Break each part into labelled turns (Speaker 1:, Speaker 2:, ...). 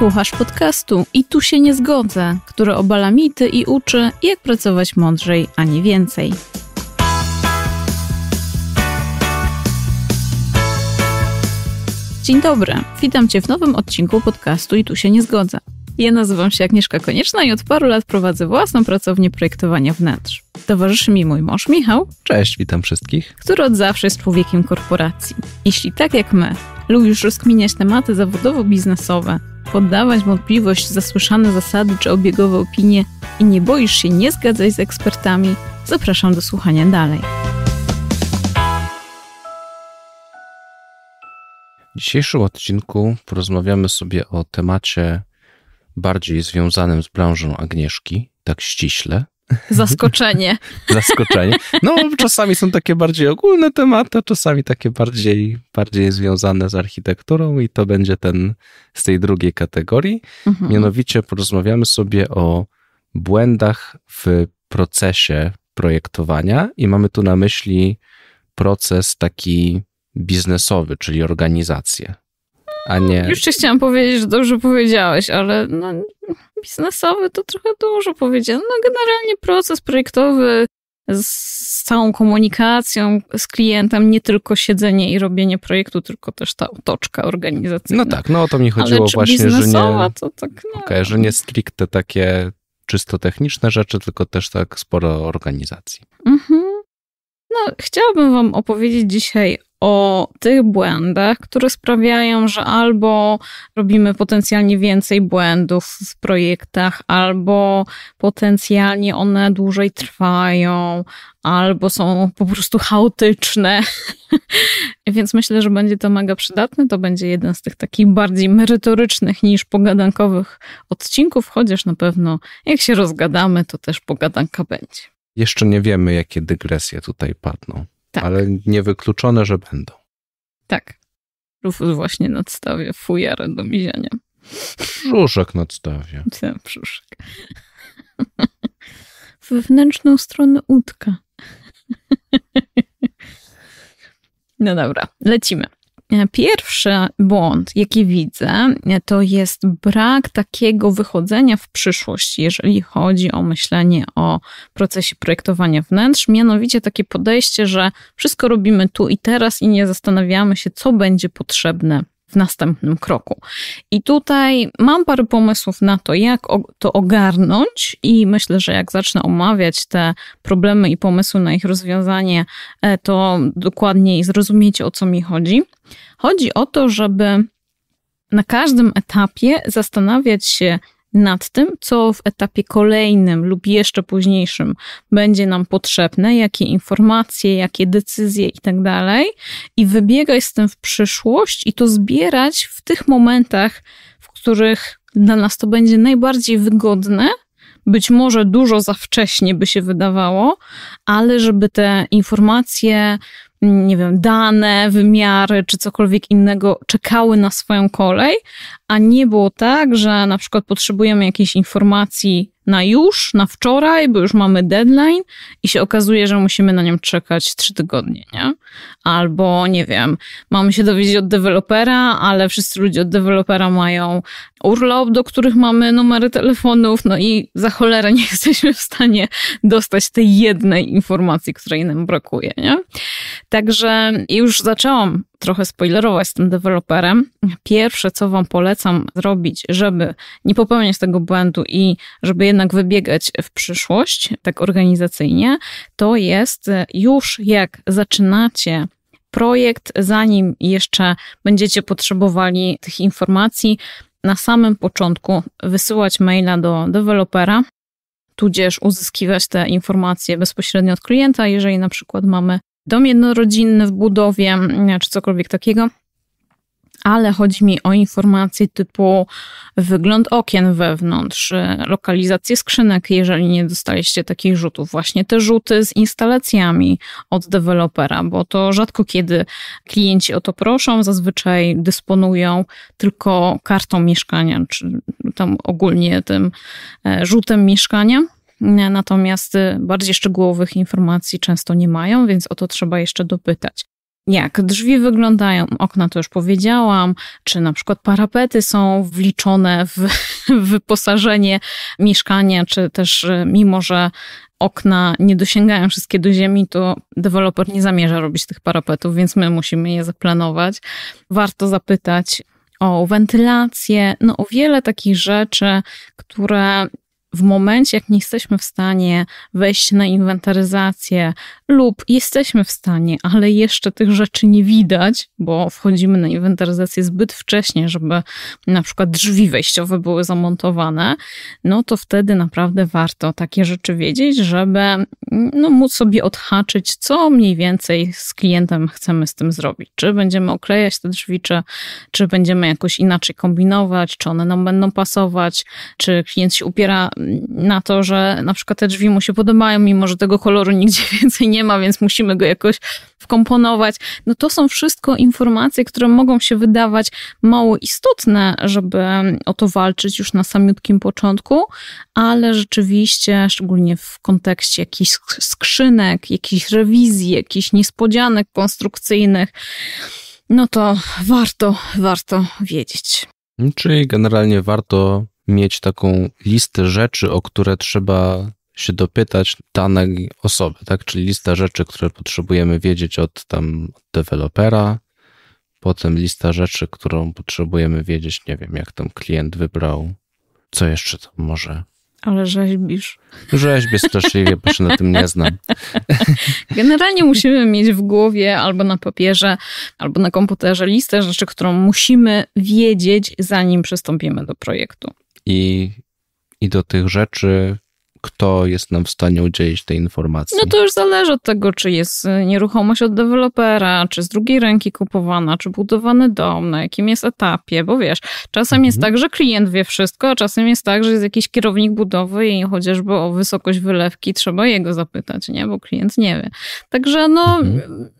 Speaker 1: Słuchasz podcastu i tu się nie zgodzę, który obala mity i uczy, jak pracować mądrzej, a nie więcej. Dzień dobry, witam Cię w nowym odcinku podcastu i tu się nie zgodzę. Ja nazywam się Agnieszka Konieczna i od paru lat prowadzę własną pracownię projektowania wnętrz. Towarzyszy mi mój mąż Michał.
Speaker 2: Cześć, witam wszystkich.
Speaker 1: Który od zawsze jest człowiekiem korporacji. Jeśli tak jak my, lubisz rozkminiać tematy zawodowo-biznesowe, poddawać wątpliwość zasłyszane zasady czy obiegowe opinie i nie boisz się nie zgadzać z ekspertami, zapraszam do słuchania dalej.
Speaker 2: W dzisiejszym odcinku porozmawiamy sobie o temacie bardziej związanym z branżą Agnieszki, tak ściśle.
Speaker 1: Zaskoczenie.
Speaker 2: Zaskoczenie. No, czasami są takie bardziej ogólne tematy, a czasami takie bardziej, bardziej związane z architekturą, i to będzie ten z tej drugiej kategorii. Mhm. Mianowicie porozmawiamy sobie o błędach w procesie projektowania, i mamy tu na myśli proces taki biznesowy, czyli organizację a nie... Już ci
Speaker 1: chciałam powiedzieć, że dobrze powiedziałeś, ale no, biznesowy to trochę dużo powiedziałem. No generalnie proces projektowy z całą komunikacją z klientem, nie tylko siedzenie i robienie projektu, tylko też ta otoczka organizacyjna. No tak,
Speaker 2: no o to mi chodziło właśnie, że nie, to tak, no. okay, że nie stricte takie czysto techniczne rzeczy, tylko też tak sporo organizacji.
Speaker 1: Mhm. No, chciałabym wam opowiedzieć dzisiaj o tych błędach, które sprawiają, że albo robimy potencjalnie więcej błędów w projektach, albo potencjalnie one dłużej trwają, albo są po prostu chaotyczne. Więc myślę, że będzie to mega przydatne. To będzie jeden z tych takich bardziej merytorycznych niż pogadankowych odcinków, chociaż na pewno jak się rozgadamy, to też pogadanka będzie.
Speaker 2: Jeszcze nie wiemy, jakie dygresje tutaj padną. Tak. Ale niewykluczone, że będą.
Speaker 1: Tak. Rufus właśnie nadstawia fujarę do miziania.
Speaker 2: Brzuszek nadstawia.
Speaker 1: Ten brzuszek. Wewnętrzną stronę łódka. No dobra, lecimy. Pierwszy błąd, jaki widzę, to jest brak takiego wychodzenia w przyszłość, jeżeli chodzi o myślenie o procesie projektowania wnętrz, mianowicie takie podejście, że wszystko robimy tu i teraz i nie zastanawiamy się, co będzie potrzebne w następnym kroku. I tutaj mam parę pomysłów na to, jak to ogarnąć, i myślę, że jak zacznę omawiać te problemy i pomysły na ich rozwiązanie, e, to dokładniej zrozumiecie, o co mi chodzi. Chodzi o to, żeby na każdym etapie zastanawiać się, nad tym, co w etapie kolejnym lub jeszcze późniejszym będzie nam potrzebne, jakie informacje, jakie decyzje i tak dalej, i wybiegać z tym w przyszłość i to zbierać w tych momentach, w których dla nas to będzie najbardziej wygodne, być może dużo za wcześnie by się wydawało, ale żeby te informacje nie wiem, dane, wymiary czy cokolwiek innego czekały na swoją kolej, a nie było tak, że na przykład potrzebujemy jakiejś informacji na już, na wczoraj, bo już mamy deadline i się okazuje, że musimy na nią czekać trzy tygodnie, nie? Albo, nie wiem, mamy się dowiedzieć od dewelopera, ale wszyscy ludzie od dewelopera mają urlop, do których mamy numery telefonów, no i za cholerę nie jesteśmy w stanie dostać tej jednej informacji, której nam brakuje, nie? Także już zaczęłam trochę spoilerować z tym deweloperem, pierwsze co Wam polecam zrobić, żeby nie popełniać tego błędu i żeby jednak wybiegać w przyszłość, tak organizacyjnie, to jest e, już jak zaczynacie projekt, zanim jeszcze będziecie potrzebowali tych informacji, na samym początku wysyłać maila do dewelopera, tudzież uzyskiwać te informacje bezpośrednio od klienta, jeżeli na przykład mamy dom jednorodzinny w budowie mm, czy cokolwiek takiego. Ale chodzi mi o informacje typu wygląd okien wewnątrz, y, lokalizację skrzynek, jeżeli nie dostaliście takich rzutów. Właśnie te rzuty z instalacjami od dewelopera, bo to rzadko kiedy klienci o to proszą, zazwyczaj dysponują tylko kartą mieszkania, czy tam ogólnie tym e, rzutem mieszkania natomiast y, bardziej szczegółowych informacji często nie mają, więc o to trzeba jeszcze dopytać. Jak drzwi wyglądają, okna to już powiedziałam, czy na przykład parapety są wliczone w, wyposażenie mieszkania, czy też y, mimo, że okna nie dosięgają wszystkie do ziemi, to deweloper nie zamierza robić tych parapetów, więc my musimy je zaplanować. Warto zapytać o wentylację, no o wiele takich rzeczy, które w momencie, jak nie jesteśmy w stanie wejść na inwentaryzację, lub jesteśmy w stanie, ale jeszcze tych rzeczy nie widać, bo wchodzimy na inwentaryzację zbyt wcześnie, żeby na przykład drzwi wejściowe były zamontowane, no to wtedy naprawdę warto takie rzeczy wiedzieć, żeby no, móc sobie odhaczyć, co mniej więcej z klientem chcemy z tym zrobić. Czy będziemy oklejać te drzwi, czy, czy będziemy jakoś inaczej kombinować, czy one nam będą pasować, czy klient się upiera na to, że na przykład te drzwi mu się podobają, mimo że tego koloru nigdzie więcej nie ma, więc musimy go jakoś wkomponować. No to są wszystko informacje, które mogą się wydawać mało istotne, żeby mm, o to walczyć już na samiutkim początku, ale rzeczywiście, szczególnie w kontekście jakichś skrzynek, jakichś rewizji, jakichś niespodzianek konstrukcyjnych, no to warto, warto wiedzieć.
Speaker 2: Czyli generalnie warto mieć taką listę rzeczy, o które trzeba się dopytać danej osoby, tak? Czyli lista rzeczy, które potrzebujemy wiedzieć od tam dewelopera, potem lista rzeczy, którą potrzebujemy wiedzieć, nie wiem, jak tam klient wybrał, co jeszcze tam może.
Speaker 1: Ale rzeźbisz.
Speaker 2: Rzeźbię straszliwie, bo się na tym nie znam.
Speaker 1: Generalnie musimy mieć w głowie albo na papierze, albo na komputerze listę rzeczy, którą musimy wiedzieć, zanim przystąpimy do projektu
Speaker 2: i, i do tych rzeczy kto jest nam w stanie udzielić tej informacji? No to
Speaker 1: już zależy od tego, czy jest y, nieruchomość od dewelopera, czy z drugiej ręki kupowana, czy budowany dom, na jakim jest etapie, bo wiesz, czasem mhm. jest tak, że klient wie wszystko, a czasem jest tak, że jest jakiś kierownik budowy i chociażby o wysokość wylewki trzeba jego zapytać, nie? Bo klient nie wie. Także no... Mhm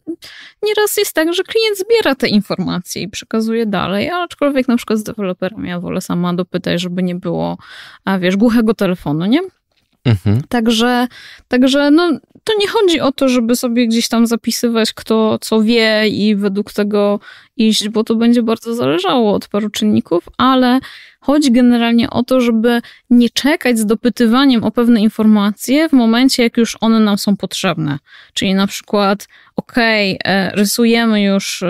Speaker 1: nieraz jest tak, że klient zbiera te informacje i przekazuje dalej, aczkolwiek na przykład z deweloperem ja wolę sama dopytać, żeby nie było, a wiesz, głuchego telefonu, nie? Mhm. Także, także no, to nie chodzi o to, żeby sobie gdzieś tam zapisywać, kto co wie i według tego iść, bo to będzie bardzo zależało od paru czynników, ale chodzi generalnie o to, żeby nie czekać z dopytywaniem o pewne informacje w momencie, jak już one nam są potrzebne. Czyli na przykład, ok, e, rysujemy już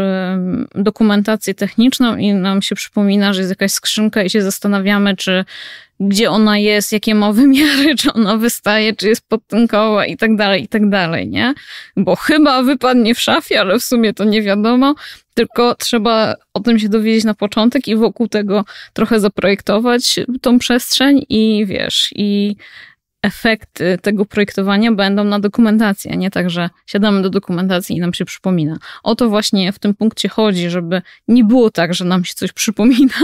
Speaker 1: dokumentację techniczną i nam się przypomina, że jest jakaś skrzynka i się zastanawiamy, czy gdzie ona jest, jakie ma wymiary, czy ona wystaje, czy jest podtynkowa i tak dalej, i tak dalej, nie? Bo chyba wypadnie w szafie, ale w sumie to nie wiadomo, tylko trzeba o tym się dowiedzieć na początek i wokół tego trochę zaprojektować tą przestrzeń i wiesz, i efekty tego projektowania będą na dokumentacji, a nie tak, że siadamy do dokumentacji i nam się przypomina. O to właśnie w tym punkcie chodzi, żeby nie było tak, że nam się coś przypomina,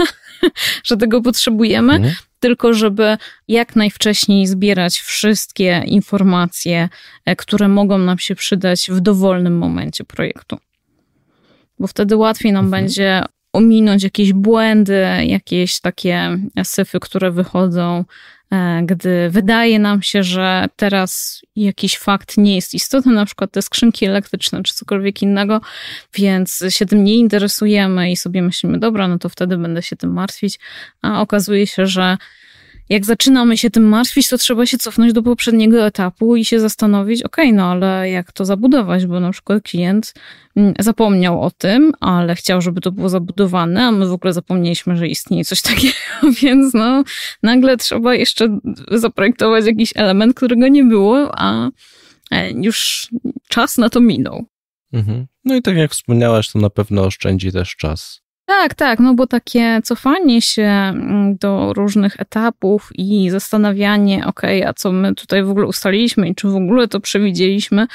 Speaker 1: że tego potrzebujemy, mhm tylko żeby jak najwcześniej zbierać wszystkie informacje, e, które mogą nam się przydać w dowolnym momencie projektu. Bo wtedy łatwiej nam mhm. będzie ominąć jakieś błędy, jakieś takie syfy, które wychodzą E, gdy wydaje nam się, że teraz jakiś fakt nie jest istotny, na przykład te skrzynki elektryczne czy cokolwiek innego, więc się tym nie interesujemy i sobie myślimy, dobra, no to wtedy będę się tym martwić, a okazuje się, że jak zaczynamy się tym martwić, to trzeba się cofnąć do poprzedniego etapu i się zastanowić, ok, no ale jak to zabudować, bo na przykład klient mm, zapomniał o tym, ale chciał, żeby to było zabudowane, a my w ogóle zapomnieliśmy, że istnieje coś takiego, więc no nagle trzeba jeszcze zaprojektować jakiś element, którego nie było, a e, już czas na to minął.
Speaker 2: Mhm. No i tak jak wspomniałaś, to na pewno oszczędzi też czas.
Speaker 1: Tak, tak, no bo takie cofanie się mm, do różnych etapów i zastanawianie, okej, okay, a co my tutaj w ogóle ustaliliśmy i czy w ogóle to przewidzieliśmy,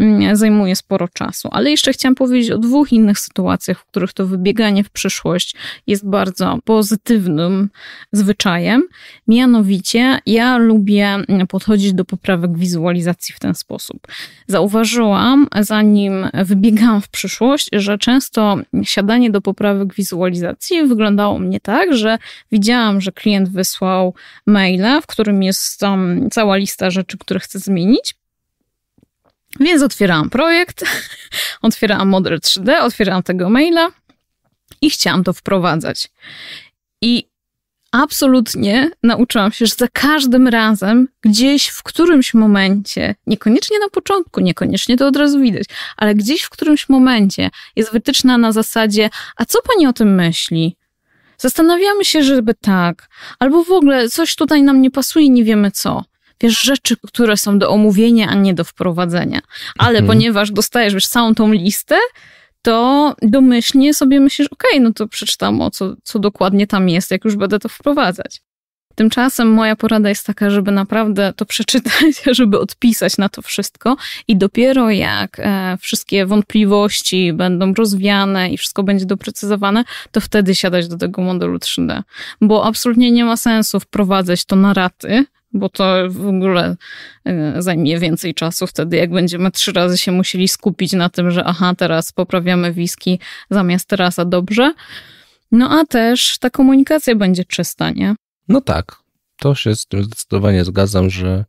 Speaker 1: mm, zajmuje sporo czasu. Ale jeszcze chciałam powiedzieć o dwóch innych sytuacjach, w których to wybieganie w przyszłość jest bardzo pozytywnym zwyczajem. Mianowicie ja lubię mm, podchodzić do poprawek wizualizacji w ten sposób. Zauważyłam, zanim wybiegałam w przyszłość, że często siadanie do poprawek wizualizacji wyglądało mnie tak, że widziałam, że klient wysłał maila, w którym jest tam um, cała lista rzeczy, które chce zmienić. Więc otwierałam projekt, otwierałam model 3D, otwierałam tego maila i chciałam to wprowadzać. I absolutnie nauczyłam się, że za każdym razem gdzieś w którymś momencie, niekoniecznie na początku, niekoniecznie to od razu widać, ale gdzieś w którymś momencie jest wytyczna na zasadzie: A co pani o tym myśli? Zastanawiamy się, żeby tak, albo w ogóle coś tutaj nam nie pasuje, nie wiemy co wiesz, rzeczy, które są do omówienia, a nie do wprowadzenia. Ale mhm. ponieważ dostajesz już całą tą listę, to domyślnie sobie myślisz, ok, no to przeczytam o co, co dokładnie tam jest, jak już będę to wprowadzać. Tymczasem moja porada jest taka, żeby naprawdę to przeczytać, żeby odpisać na to wszystko i dopiero jak e, wszystkie wątpliwości będą rozwiane i wszystko będzie doprecyzowane, to wtedy siadać do tego modelu 3D. Bo absolutnie nie ma sensu wprowadzać to na raty, bo to w ogóle e, zajmie więcej czasu wtedy, jak będziemy trzy razy się musieli skupić na tym, że aha, teraz poprawiamy wiski zamiast teraz, a dobrze. No a też ta komunikacja będzie czysta, nie?
Speaker 2: No tak, to się z tym zdecydowanie zgadzam, że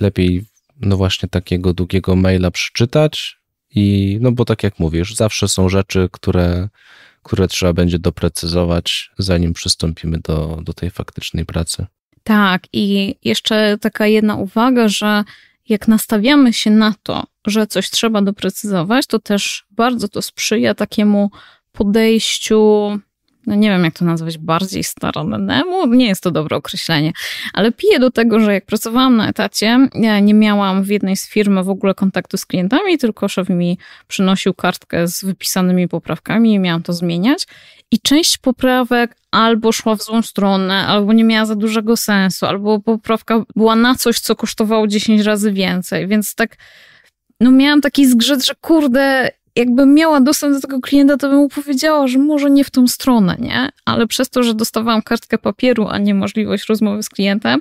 Speaker 2: lepiej no właśnie takiego długiego maila przeczytać i no bo tak jak mówisz, zawsze są rzeczy, które, które trzeba będzie doprecyzować, zanim przystąpimy do, do tej faktycznej pracy.
Speaker 1: Tak, i jeszcze taka jedna uwaga, że jak nastawiamy się na to, że coś trzeba doprecyzować, to też bardzo to sprzyja takiemu podejściu no nie wiem jak to nazwać, bardziej starannemu, Nie jest to dobre określenie, ale piję do tego, że jak pracowałam na etacie, ja nie miałam w jednej z firm w ogóle kontaktu z klientami, tylko szef mi przynosił kartkę z wypisanymi poprawkami i miałam to zmieniać. I część poprawek albo szła w złą stronę, albo nie miała za dużego sensu, albo poprawka była na coś, co kosztowało 10 razy więcej. Więc tak no miałam taki zgrzyt, że kurde, jakbym miała dostęp do tego klienta, to bym mu powiedziała, że może nie w tą stronę, nie? Ale przez to, że dostawałam kartkę papieru, a nie możliwość rozmowy z klientem,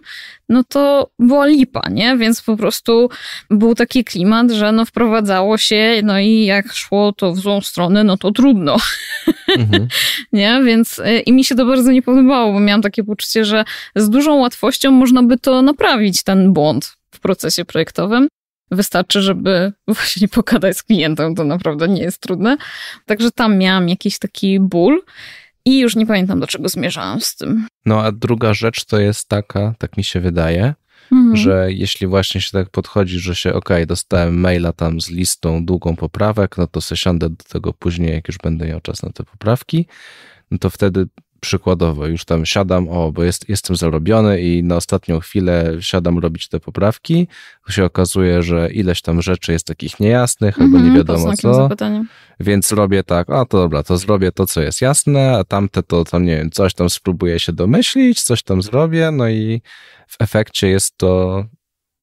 Speaker 1: no to była lipa, nie? Więc po prostu był taki klimat, że no wprowadzało się, no i jak szło to w złą stronę, no to trudno. Mhm. nie? Więc y, i mi się to bardzo nie podobało, bo miałam takie poczucie, że z dużą łatwością można by to naprawić, ten błąd w procesie projektowym. Wystarczy, żeby właśnie pogadać z klientem, to naprawdę nie jest trudne. Także tam miałam jakiś taki ból i już nie pamiętam, do czego zmierzałam z tym.
Speaker 2: No a druga rzecz to jest taka, tak mi się wydaje, Mhm. że jeśli właśnie się tak podchodzi, że się ok, dostałem maila tam z listą długą poprawek, no to se siądę do tego później, jak już będę miał czas na te poprawki, no to wtedy przykładowo już tam siadam, o, bo jest, jestem zarobiony i na ostatnią chwilę siadam robić te poprawki, to się okazuje, że ileś tam rzeczy jest takich niejasnych, mm -hmm, albo nie mhm, wiadomo co. Więc robię tak, a to dobra, to zrobię to, co jest jasne, a tamte to tam, nie wiem, coś tam spróbuję się domyślić, coś tam zrobię, no i w efekcie jest to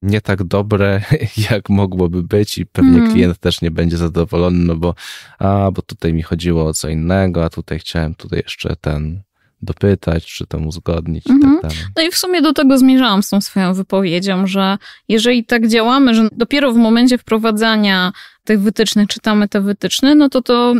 Speaker 2: nie tak dobre, jak mogłoby być i pewnie mm. klient też nie będzie zadowolony, no bo a, bo tutaj mi chodziło o co innego, a tutaj chciałem tutaj jeszcze ten dopytać, czy to uzgodnić mhm. i tak mhm. dalej.
Speaker 1: No i w sumie do tego zmierzałam z tą swoją wypowiedzią, że jeżeli tak działamy, że dopiero w momencie wprowadzania tych wytycznych czytamy te wytyczne, no to to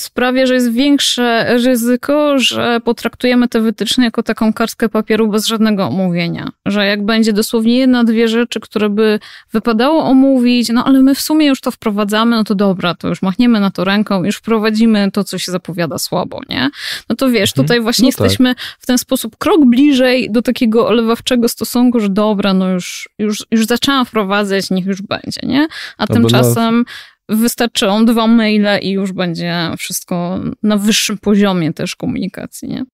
Speaker 1: sprawia, że jest większe ryzyko, że potraktujemy te wytyczne jako taką kartkę papieru bez żadnego omówienia. Że jak będzie dosłownie jedna, dwie rzeczy, które by wypadało omówić, no ale my w sumie już to wprowadzamy, no to dobra, to już machniemy na to ręką, już wprowadzimy to, co się zapowiada słabo, nie? No to wiesz, mhm. tutaj właśnie no tak. jesteśmy w ten sposób krok bliżej do takiego olewawczego stosunku, że dobra, no już, już, już zaczęłam wprowadzać, niech już będzie, nie? A Albo no tymczasem wystarczą dwa maile i już będzie wszystko na wyższym poziomie też komunikacji, nie?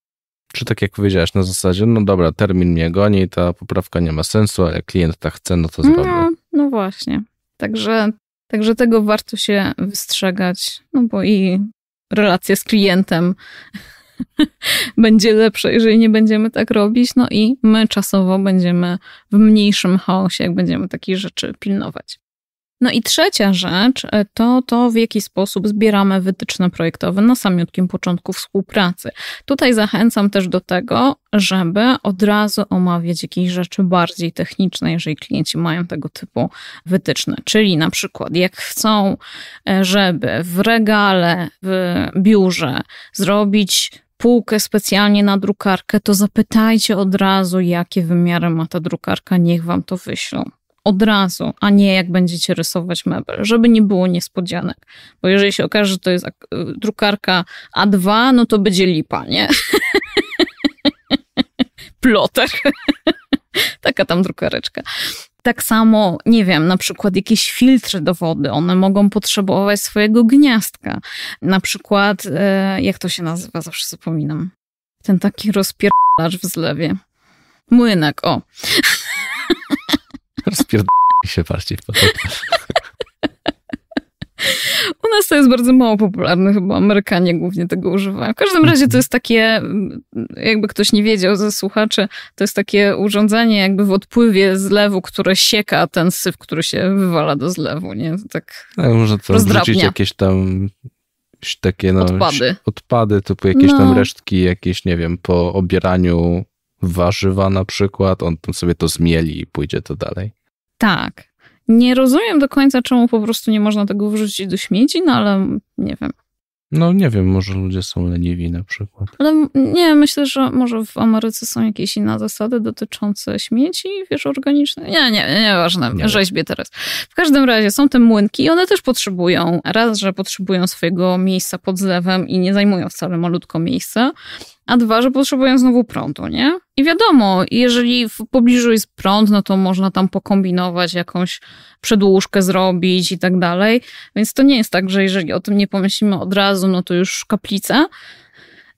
Speaker 2: Czy tak jak powiedziałeś, na zasadzie, no dobra, termin mnie goni, ta poprawka nie ma sensu, ale klient tak chce, no to no, zrobię.
Speaker 1: No, no właśnie. Także, także tego warto się wystrzegać, no bo i relacja z klientem będzie lepsza, jeżeli nie będziemy tak robić, no i my czasowo będziemy w mniejszym chaosie, jak będziemy takich rzeczy pilnować. No i trzecia rzecz e, to to, w jaki sposób zbieramy wytyczne projektowe na samiutkim początku współpracy. Tutaj zachęcam też do tego, żeby od razu omawiać jakieś rzeczy bardziej techniczne, jeżeli klienci mają tego typu wytyczne. Czyli na przykład, jak chcą, e, żeby w regale, w biurze zrobić półkę specjalnie na drukarkę, to zapytajcie od razu, jakie wymiary ma ta drukarka, niech wam to wyślą od razu, a nie jak będziecie rysować mebel, żeby nie było niespodzianek. Bo jeżeli się okaże, że to jest y, drukarka A2, no to będzie lipa, nie? Ploter. Taka tam drukareczka. Tak samo, nie wiem, na przykład jakieś filtry do wody, one mogą potrzebować swojego gniazdka. Na przykład, e, jak to się nazywa, zawsze zapominam. Ten taki rozpierdalacz w zlewie. Młynek, o.
Speaker 2: Spierdolę się, patrzcie.
Speaker 1: U nas to jest bardzo mało popularne, chyba Amerykanie głównie tego używają. W każdym razie to jest takie, jakby ktoś nie wiedział ze słuchaczy, to jest takie urządzenie jakby w odpływie zlewu, które sieka ten syf, który się wywala do zlewu, nie? Tak
Speaker 2: no, Można to wrzucić jakieś tam takie no, odpady. odpady, typu jakieś no. tam resztki, jakieś, nie wiem, po obieraniu warzywa na przykład, on sobie to zmieli i pójdzie to dalej.
Speaker 1: Tak. Nie rozumiem do końca, czemu po prostu nie można tego wrzucić do śmieci, no ale nie wiem.
Speaker 2: No nie wiem, może ludzie są leniwi na przykład. Ale no, nie,
Speaker 1: myślę, że może w Ameryce są jakieś inne zasady dotyczące śmieci, wiesz, organiczne. Nie, nie, nieważne, nie rzeźbię teraz. W każdym razie są te młynki i one też potrzebują, raz, że potrzebują swojego miejsca pod zlewem i nie zajmują wcale malutko miejsca, a dwa, że potrzebują znowu prądu, nie? I wiadomo, jeżeli w pobliżu jest prąd, no to można tam pokombinować, jakąś przedłużkę zrobić i tak dalej. Więc to nie jest tak, że jeżeli o tym nie pomyślimy od razu, no to już kaplica.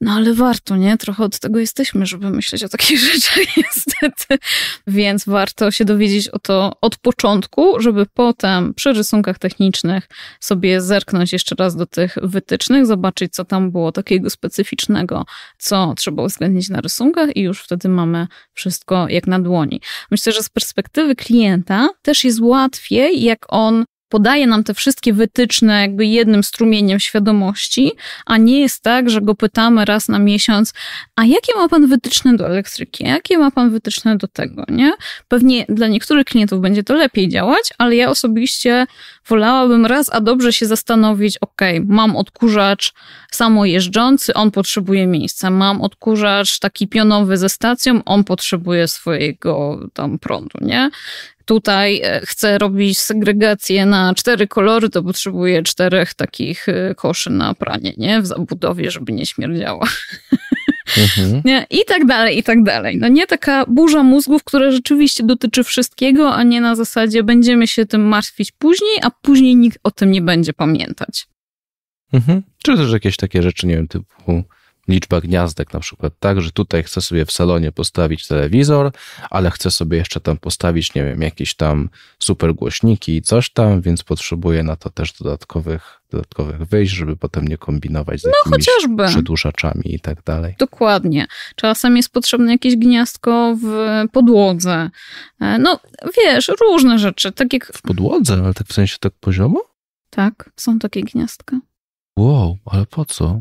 Speaker 1: No ale warto, nie? Trochę od tego jesteśmy, żeby myśleć o takich rzeczach niestety. Więc warto się dowiedzieć o to od początku, żeby potem przy rysunkach technicznych sobie zerknąć jeszcze raz do tych wytycznych, zobaczyć co tam było takiego specyficznego, co trzeba uwzględnić na rysunkach i już wtedy mamy wszystko jak na dłoni. Myślę, że z perspektywy klienta też jest łatwiej, jak on podaje nam te wszystkie wytyczne jakby jednym strumieniem świadomości, a nie jest tak, że go pytamy raz na miesiąc, a jakie ma pan wytyczne do elektryki, jakie ma pan wytyczne do tego, nie? Pewnie dla niektórych klientów będzie to lepiej działać, ale ja osobiście wolałabym raz, a dobrze się zastanowić, ok, mam odkurzacz samojeżdżący, on potrzebuje miejsca, mam odkurzacz taki pionowy ze stacją, on potrzebuje swojego tam prądu, nie? tutaj e, chcę robić segregację na cztery kolory, to potrzebuję czterech takich e, koszy na pranie, nie? W zabudowie, żeby nie śmierdziała. Mhm. Nie? I tak dalej, i tak dalej. No nie taka burza mózgów, która rzeczywiście dotyczy wszystkiego, a nie na zasadzie będziemy się tym martwić później, a później nikt o tym nie będzie pamiętać.
Speaker 2: Mhm. Czy też jakieś takie rzeczy, nie wiem, typu liczba gniazdek na przykład, tak, że tutaj chcę sobie w salonie postawić telewizor, ale chcę sobie jeszcze tam postawić, nie wiem, jakieś tam super głośniki i coś tam, więc potrzebuję na to też dodatkowych, dodatkowych wyjść, żeby potem nie kombinować z no, jakimiś chociażby. przedłużaczami i tak dalej.
Speaker 1: Dokładnie. Czasem jest potrzebne jakieś gniazdko w podłodze. E, no, wiesz, różne rzeczy, tak jak... W
Speaker 2: podłodze? Ale tak w sensie tak poziomo?
Speaker 1: Tak, są takie gniazdka.
Speaker 2: Wow, ale po co?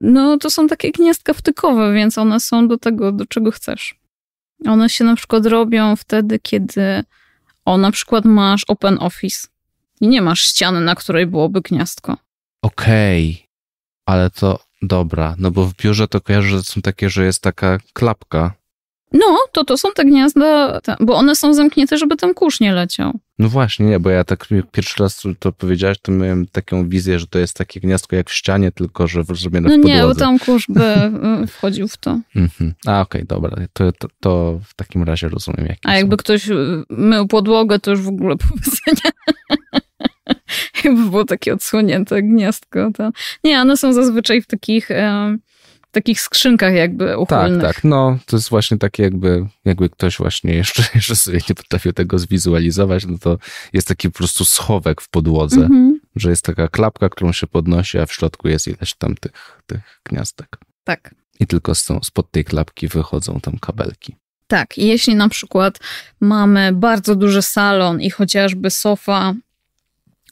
Speaker 1: no to są takie gniazdka wtykowe, więc one są do tego, do czego chcesz. One się na przykład robią wtedy, kiedy o, na przykład masz open office i nie masz ściany, na której byłoby gniazdko.
Speaker 2: Okej, okay. ale to dobra, no bo w biurze to kojarzę, że są takie, że jest taka klapka
Speaker 1: no, to to są te gniazda, bo one są zamknięte, żeby ten kurz nie leciał.
Speaker 2: No właśnie, nie, bo ja tak pierwszy raz to powiedziałaś, to miałem taką wizję, że to jest takie gniazdko jak w ścianie, tylko że zrobione no w podłodze. No nie, bo tam
Speaker 1: kurz by y, wchodził w to.
Speaker 2: Mhm. A okej, okay, dobra, to, to, to, w takim razie rozumiem. jakieś.
Speaker 1: A jakby ktoś y, mył podłogę, to już w ogóle powiedzenia. jakby było takie odsłonięte gniazdko. To... Nie, one są zazwyczaj w takich takich skrzynkach jakby tak, uchylnych. Tak,
Speaker 2: tak. No, to jest właśnie takie jakby, jakby ktoś właśnie jeszcze, jeszcze sobie nie potrafił tego zwizualizować, no to jest taki po prostu schowek w podłodze, mhm. że jest taka klapka, którą się podnosi, a w środku jest ileś tam tych, tych gniazdek. Tak. I tylko z tą, spod tej klapki wychodzą tam kabelki.
Speaker 1: Tak, I jeśli na przykład mamy bardzo duży salon i chociażby sofa,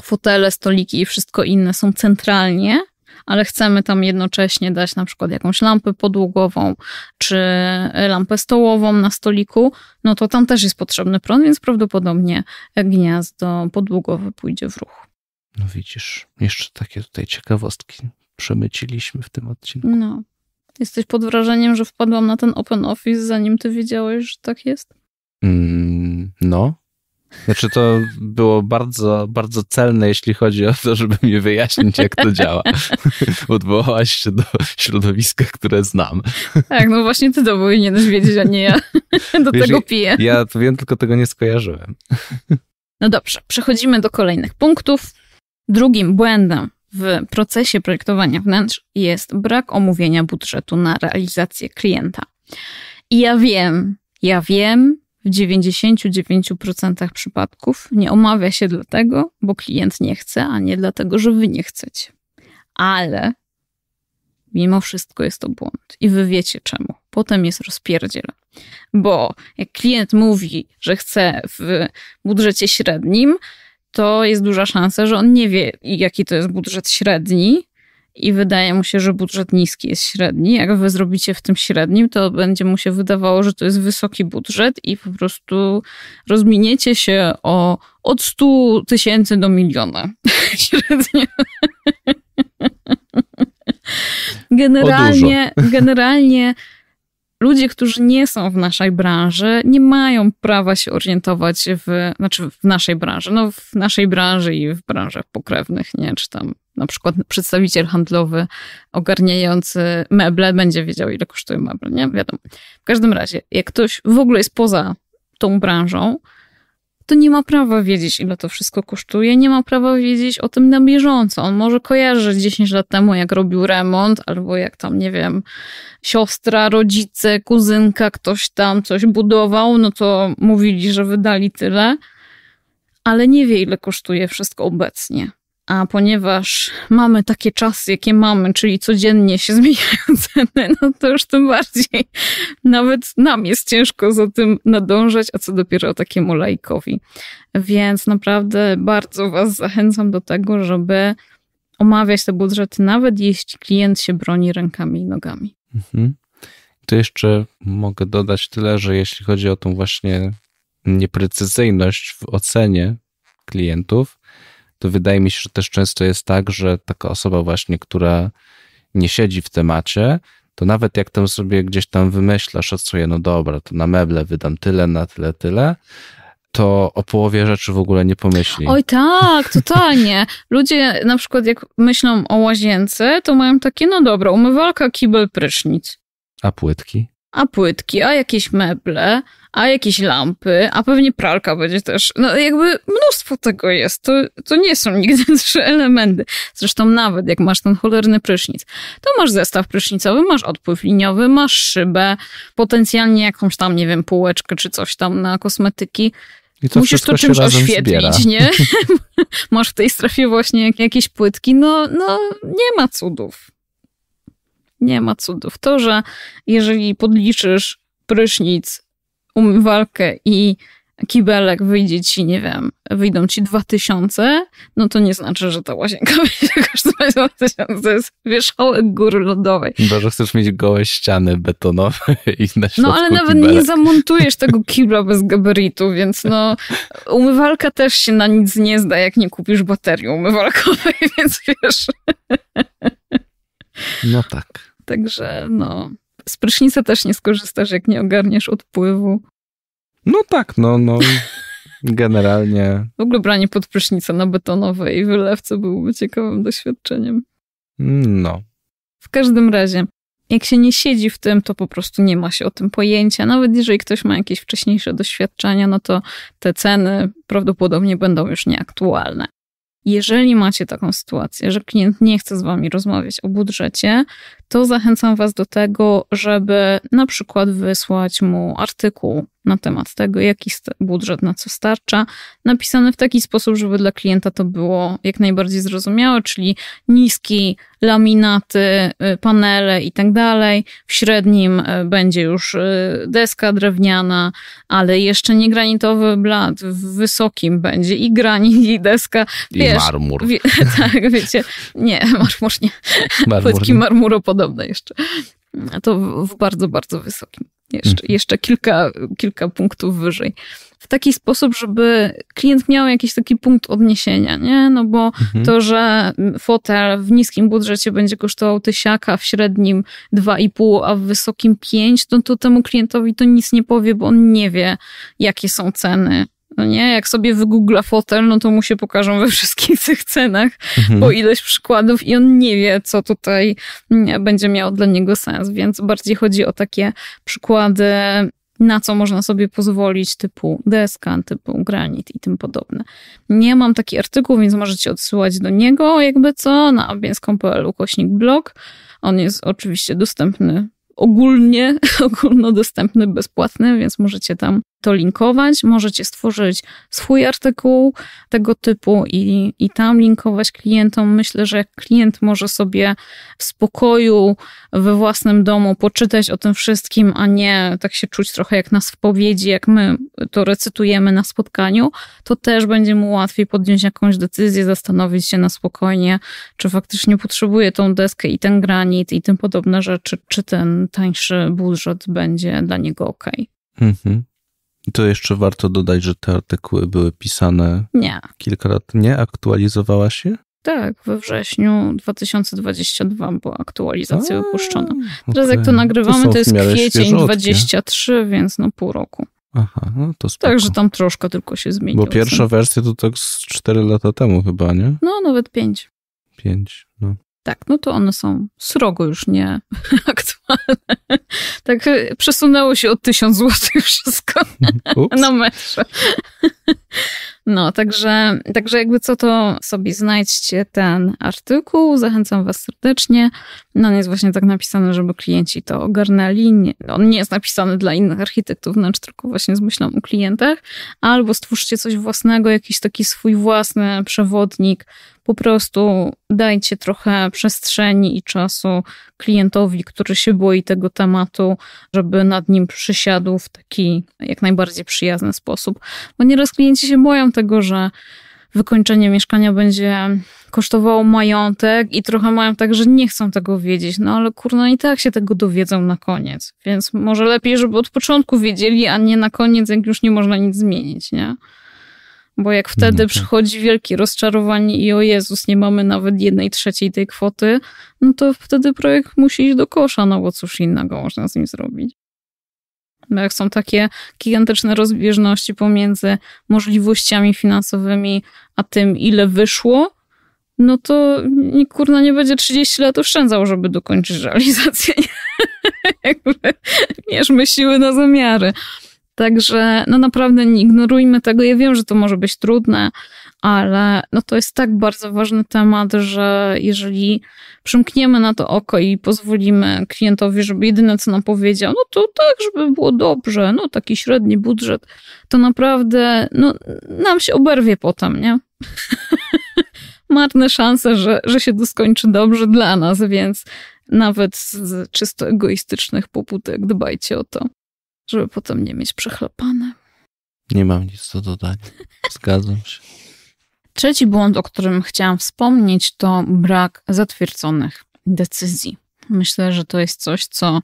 Speaker 1: fotele, stoliki i wszystko inne są centralnie, ale chcemy tam jednocześnie dać na przykład jakąś lampę podłogową czy lampę stołową na stoliku, no to tam też jest potrzebny prąd, więc prawdopodobnie gniazdo podłogowe pójdzie
Speaker 2: w ruch. No widzisz, jeszcze takie tutaj ciekawostki przemyciliśmy w tym odcinku.
Speaker 1: No. Jesteś pod wrażeniem, że wpadłam na ten open office, zanim ty wiedziałeś, że tak jest?
Speaker 2: Mm, no, znaczy to było bardzo, bardzo celne, jeśli chodzi o to, żeby mi wyjaśnić, jak to działa. Odwołałaś się do środowiska, które znam.
Speaker 1: Tak, no właśnie ty to powinieneś wiedzieć, a nie ja. Do Wiesz, tego piję. Ja
Speaker 2: to wiem, tylko tego nie skojarzyłem.
Speaker 1: No dobrze, przechodzimy do kolejnych punktów. Drugim błędem w procesie projektowania wnętrz jest brak omówienia budżetu na realizację klienta. I ja wiem, ja wiem, w 99% przypadków nie omawia się dlatego, bo klient nie chce, a nie dlatego, że wy nie chcecie. Ale mimo wszystko jest to błąd i wy wiecie czemu. Potem jest rozpierdziel. Bo jak klient mówi, że chce w budżecie średnim, to jest duża szansa, że on nie wie, jaki to jest budżet średni, i wydaje mu się, że budżet niski jest średni. Jak wy zrobicie w tym średnim, to będzie mu się wydawało, że to jest wysoki budżet i po prostu rozminiecie się o od 100 tysięcy do miliona średnio. Generalnie, generalnie ludzie, którzy nie są w naszej branży, nie mają prawa się orientować w, znaczy w naszej branży, no w naszej branży i w branżach pokrewnych, nie? Czy tam na przykład przedstawiciel handlowy ogarniający meble będzie wiedział, ile kosztuje meble, nie? Wiadomo. W każdym razie, jak ktoś w ogóle jest poza tą branżą, to nie ma prawa wiedzieć, ile to wszystko kosztuje, nie ma prawa wiedzieć o tym na bieżąco. On może kojarzyć 10 lat temu, jak robił remont, albo jak tam, nie wiem, siostra, rodzice, kuzynka, ktoś tam coś budował, no to mówili, że wydali tyle, ale nie wie, ile kosztuje wszystko obecnie. A ponieważ mamy takie czasy, jakie mamy, czyli codziennie się zmieniają ceny, no to już tym bardziej nawet nam jest ciężko za tym nadążać, a co dopiero takiemu lajkowi. Więc naprawdę bardzo Was zachęcam do tego, żeby omawiać te budżety, nawet jeśli klient się broni rękami i nogami.
Speaker 2: Mhm. To jeszcze mogę dodać tyle, że jeśli chodzi o tą właśnie nieprecyzyjność w ocenie klientów, to wydaje mi się, że też często jest tak, że taka osoba właśnie, która nie siedzi w temacie, to nawet jak tam sobie gdzieś tam wymyśla, szacuje, no dobra, to na meble wydam tyle, na tyle, tyle, to o połowie rzeczy w ogóle nie pomyśli.
Speaker 1: Oj tak, totalnie. Ludzie na przykład jak myślą o łazience, to mają takie, no dobra, umywalka, kibel, prysznic.
Speaker 2: A płytki?
Speaker 1: a płytki, a jakieś meble, a jakieś lampy, a pewnie pralka będzie też. No jakby mnóstwo tego jest. To, to nie są nigdy trzy elementy. Zresztą nawet jak masz ten cholerny prysznic, to masz zestaw prysznicowy, masz odpływ liniowy, masz szybę, potencjalnie jakąś tam, nie wiem, półeczkę czy coś tam na kosmetyki. To Musisz to czymś oświetlić, zbiera. nie? masz w tej strefie właśnie jakieś płytki. No, no nie ma cudów nie ma cudów. To, że jeżeli podliczysz prysznic, umywalkę i kibelek wyjdzie ci, nie wiem, wyjdą ci dwa tysiące, no to nie znaczy, że ta łazienka będzie
Speaker 2: kosztować dwa tysiące. To jest wierzchołek
Speaker 1: góry lodowej.
Speaker 2: Chyba, że chcesz mieć gołe ściany betonowe i na No ale nawet kibelek. nie
Speaker 1: zamontujesz tego kibla bez gabarytu, więc no umywalka też się na nic nie zda, jak nie kupisz baterii umywalkowej, więc wiesz... No tak. Także no, z prysznica też nie skorzystasz, jak nie ogarniesz odpływu.
Speaker 2: No tak, no, no. Generalnie.
Speaker 1: W ogóle branie pod prysznicę na betonowej wylewce byłoby ciekawym doświadczeniem.
Speaker 2: No.
Speaker 1: W każdym razie, jak się nie siedzi w tym, to po prostu nie ma się o tym pojęcia. Nawet jeżeli ktoś ma jakieś wcześniejsze doświadczenia, no to te ceny prawdopodobnie będą już nieaktualne. Jeżeli macie taką sytuację, że klient nie chce z wami rozmawiać o budżecie, to zachęcam was do tego, żeby na przykład wysłać mu artykuł na temat tego, jaki budżet na co starcza, napisane w taki sposób, żeby dla klienta to było jak najbardziej zrozumiałe, czyli niski laminaty, y, panele i tak dalej. W średnim y, będzie już y, deska drewniana, ale jeszcze nie granitowy blat. W wysokim będzie i granit, i deska. Wiesz, I marmur. Wie, tak, wiecie. Nie, marmur nie. Marmur. marmuro marmuropodobne jeszcze. To w bardzo, bardzo wysokim jeszcze, mhm. jeszcze kilka, kilka punktów wyżej. W taki sposób, żeby klient miał jakiś taki punkt odniesienia, nie? No bo mhm. to, że fotel w niskim budżecie będzie kosztował tysiaka, w średnim 2,5, a w wysokim 5, no to temu klientowi to nic nie powie, bo on nie wie, jakie są ceny no nie, jak sobie wygoogla fotel, no to mu się pokażą we wszystkich tych cenach mhm. po ilość przykładów i on nie wie, co tutaj mm, będzie miało dla niego sens, więc bardziej chodzi o takie przykłady na co można sobie pozwolić, typu deska, typu granit i tym podobne. Nie mam taki artykuł, więc możecie odsyłać do niego, jakby co, na abieską.pl ukośnik blog. On jest oczywiście dostępny ogólnie, ogólnodostępny, bezpłatny, więc możecie tam to linkować, możecie stworzyć swój artykuł tego typu i, i tam linkować klientom. Myślę, że klient może sobie w spokoju, we własnym domu poczytać o tym wszystkim, a nie tak się czuć trochę jak nas w powiedzi, jak my to recytujemy na spotkaniu, to też będzie mu łatwiej podjąć jakąś decyzję, zastanowić się na spokojnie, czy faktycznie potrzebuje tą deskę i ten granit i tym podobne rzeczy, czy ten tańszy budżet będzie dla niego ok.
Speaker 2: Mhm. To jeszcze warto dodać, że te artykuły były pisane nie. kilka lat. Nie? Aktualizowała się?
Speaker 1: Tak, we wrześniu 2022 była aktualizacja A, wypuszczona. Teraz okay. jak to nagrywamy, to, to jest kwiecień świeżotkie. 23, więc no pół roku.
Speaker 2: Aha, no to spoko. Także
Speaker 1: tam troszkę tylko się zmieniło. Bo pierwsza
Speaker 2: wersja to tak z 4 lata temu chyba, nie? No,
Speaker 1: nawet 5. 5, no. Tak, no to one są srogo już nie aktualne. Tak y, przesunęło się o 1000 zł wszystko mhm. Ups. na metrze. No, także, także jakby co to sobie znajdźcie ten artykuł. Zachęcam was serdecznie. No, on jest właśnie tak napisany, żeby klienci to ogarnęli. Nie, on nie jest napisany dla innych architektów wnętrz, tylko właśnie z myślą o klientach. Albo stwórzcie coś własnego, jakiś taki swój własny przewodnik po prostu dajcie trochę przestrzeni i czasu klientowi, który się boi tego tematu, żeby nad nim przysiadł w taki jak najbardziej przyjazny sposób. Bo nieraz klienci się boją tego, że wykończenie mieszkania będzie kosztowało majątek i trochę mają tak, że nie chcą tego wiedzieć, no ale kurno i tak się tego dowiedzą na koniec, więc może lepiej, żeby od początku wiedzieli, a nie na koniec, jak już nie można nic zmienić, nie? Bo jak wtedy no tak. przychodzi wielkie rozczarowanie i o Jezus, nie mamy nawet jednej trzeciej tej kwoty, no to wtedy projekt musi iść do kosza, no bo cóż innego można z nim zrobić. No jak są takie gigantyczne rozbieżności pomiędzy możliwościami finansowymi, a tym ile wyszło, no to nikt kurna nie będzie 30 lat oszczędzał, żeby dokończyć realizację. Jakby mierzmy siły na zamiary. Także no naprawdę nie ignorujmy tego. Ja wiem, że to może być trudne, ale no to jest tak bardzo ważny temat, że jeżeli przymkniemy na to oko i pozwolimy klientowi, żeby jedyne co nam powiedział, no to tak, żeby było dobrze, no taki średni budżet, to naprawdę no, nam się oberwie potem, nie? Marne szanse, że, że się to skończy dobrze dla nas, więc nawet z czysto egoistycznych pobudek dbajcie o to żeby potem nie mieć przechlapane.
Speaker 2: Nie mam nic do dodania. Zgadzam się.
Speaker 1: Trzeci błąd, o którym chciałam wspomnieć, to brak zatwierdzonych decyzji. Myślę, że to jest coś, co,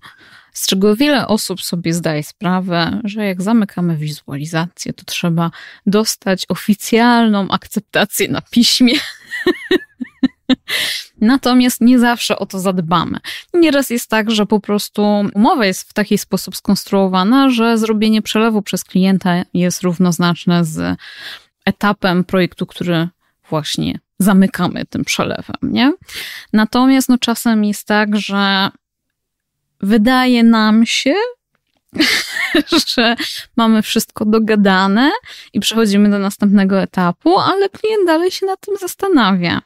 Speaker 1: z czego wiele osób sobie zdaje sprawę, że jak zamykamy wizualizację, to trzeba dostać oficjalną akceptację na piśmie Natomiast nie zawsze o to zadbamy. Nieraz jest tak, że po prostu umowa jest w taki sposób skonstruowana, że zrobienie przelewu przez klienta jest równoznaczne z etapem projektu, który właśnie zamykamy tym przelewem, nie? Natomiast no, czasem jest tak, że wydaje nam się, że mamy wszystko dogadane i przechodzimy do następnego etapu, ale klient dalej się nad tym zastanawia.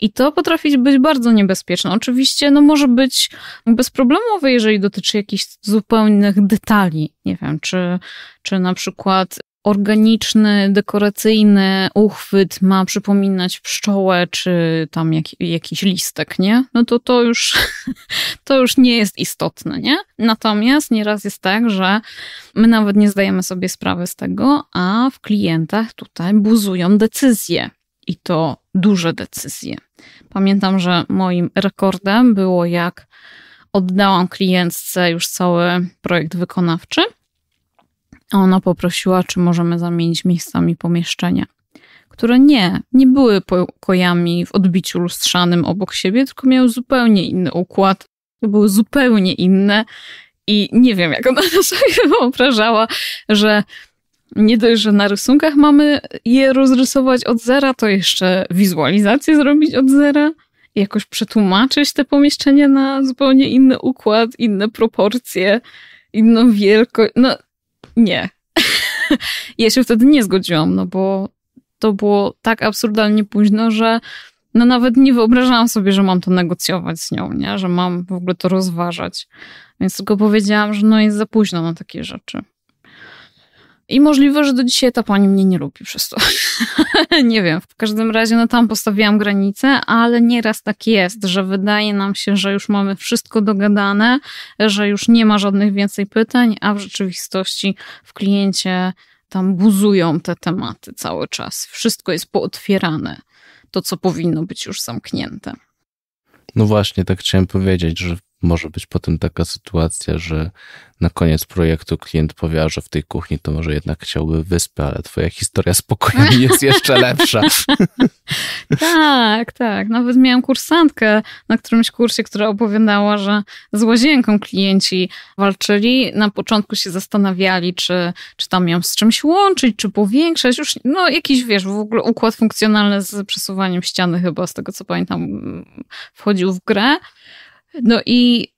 Speaker 1: I to potrafi być bardzo niebezpieczne. Oczywiście no, może być bezproblemowe, jeżeli dotyczy jakichś zupełnych detali. Nie wiem, czy, czy na przykład organiczny, dekoracyjny uchwyt ma przypominać pszczołę czy tam jak, jakiś listek, nie? No to to już, to już nie jest istotne, nie? Natomiast nieraz jest tak, że my nawet nie zdajemy sobie sprawy z tego, a w klientach tutaj buzują decyzje i to duże decyzje. Pamiętam, że moim rekordem było jak oddałam klientce już cały projekt wykonawczy – ona poprosiła, czy możemy zamienić miejscami pomieszczenia, które nie, nie były pokojami w odbiciu lustrzanym obok siebie, tylko miały zupełnie inny układ, były zupełnie inne i nie wiem, jak ona to sobie wyobrażała, że nie dość, że na rysunkach mamy je rozrysować od zera, to jeszcze wizualizację zrobić od zera, jakoś przetłumaczyć te pomieszczenia na zupełnie inny układ, inne proporcje, inną wielkość. No, nie. ja się wtedy nie zgodziłam, no bo to było tak absurdalnie późno, że no nawet nie wyobrażałam sobie, że mam to negocjować z nią, nie? że mam w ogóle to rozważać. Więc tylko powiedziałam, że no jest za późno na takie rzeczy. I możliwe, że do dzisiaj ta pani mnie nie lubi przez to. nie wiem, w każdym razie no tam postawiłam granicę, ale nieraz tak jest, że wydaje nam się, że już mamy wszystko dogadane, że już nie ma żadnych więcej pytań, a w rzeczywistości w kliencie tam buzują te tematy cały czas. Wszystko jest pootwierane, to co powinno być już zamknięte.
Speaker 2: No właśnie, tak chciałem powiedzieć, że może być potem taka sytuacja, że na koniec projektu klient powie, że w tej kuchni to może jednak chciałby wyspę, ale twoja historia z pokojami jest jeszcze lepsza.
Speaker 1: tak, tak. Nawet miałam kursantkę na którymś kursie, która opowiadała, że z łazienką klienci walczyli. Na początku się zastanawiali, czy, czy tam ją z czymś łączyć, czy powiększać. Już, no jakiś, wiesz, w ogóle układ funkcjonalny z przesuwaniem ściany chyba, z tego co pamiętam, mm, wchodził w grę no i